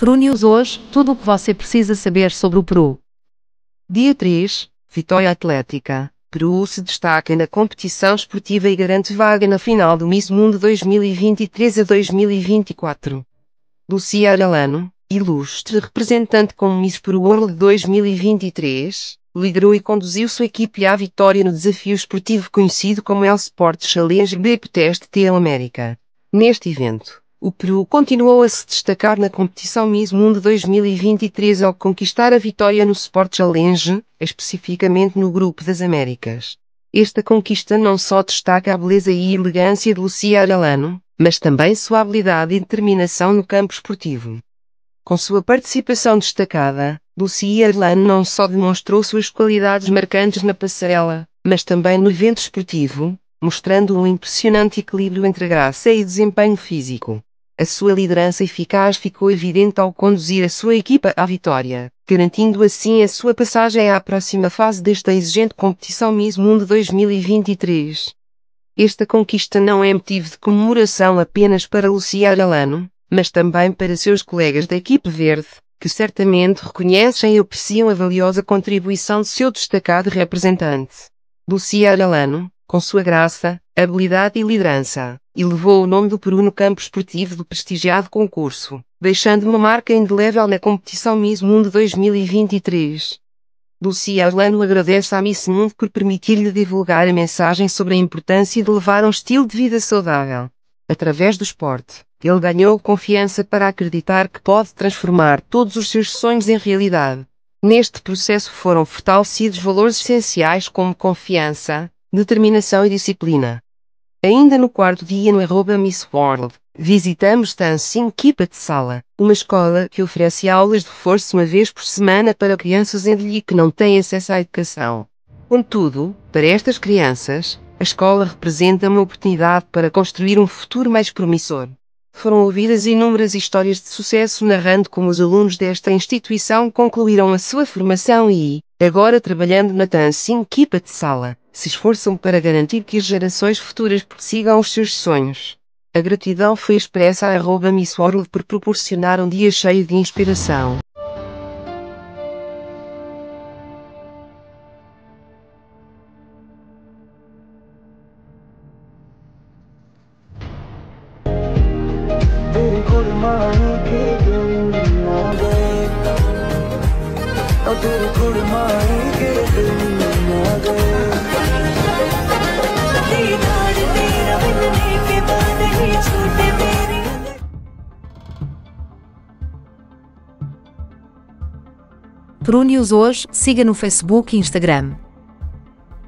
Peru News hoje, tudo o que você precisa saber sobre o Peru. Dia 3, Vitória Atlética. Peru se destaca na competição esportiva e garante vaga na final do Miss Mundo 2023 a 2024. Lucia Aralano, ilustre representante como Miss Peru World 2023, liderou e conduziu sua equipe à vitória no desafio esportivo conhecido como El Sport Challenge BP Test T América. Neste evento, o Peru continuou a se destacar na competição Miss Mundo 2023 ao conquistar a vitória no Sport Challenge, especificamente no Grupo das Américas. Esta conquista não só destaca a beleza e elegância de Lucia Aralano, mas também sua habilidade e determinação no campo esportivo. Com sua participação destacada, Lucia Arlano não só demonstrou suas qualidades marcantes na passarela, mas também no evento esportivo, mostrando um impressionante equilíbrio entre graça e desempenho físico. A sua liderança eficaz ficou evidente ao conduzir a sua equipa à vitória, garantindo assim a sua passagem à próxima fase desta exigente competição Miss Mundo 2023. Esta conquista não é motivo de comemoração apenas para Lucia Aralano, mas também para seus colegas da equipe verde, que certamente reconhecem e apreciam a valiosa contribuição de seu destacado representante. Lucia Aralano, com sua graça, habilidade e liderança, e levou o nome do Peru no campo esportivo do prestigiado concurso, deixando uma marca indelével na competição Miss Mundo 2023. Lucia Orlando agradece à Miss Mundo por permitir-lhe divulgar a mensagem sobre a importância de levar um estilo de vida saudável. Através do esporte, ele ganhou confiança para acreditar que pode transformar todos os seus sonhos em realidade. Neste processo foram fortalecidos valores essenciais como confiança, determinação e disciplina. Ainda no quarto dia no arroba Miss World, visitamos Tansin Kipa de Sala, uma escola que oferece aulas de força uma vez por semana para crianças em DLI que não têm acesso à educação. Contudo, para estas crianças, a escola representa uma oportunidade para construir um futuro mais promissor foram ouvidas inúmeras histórias de sucesso narrando como os alunos desta instituição concluíram a sua formação e, agora trabalhando na Tansin Equipa de Sala, se esforçam para garantir que as gerações futuras persigam os seus sonhos. A gratidão foi expressa à Miss World por proporcionar um dia cheio de inspiração. Prune-os hoje, siga no Facebook e Instagram.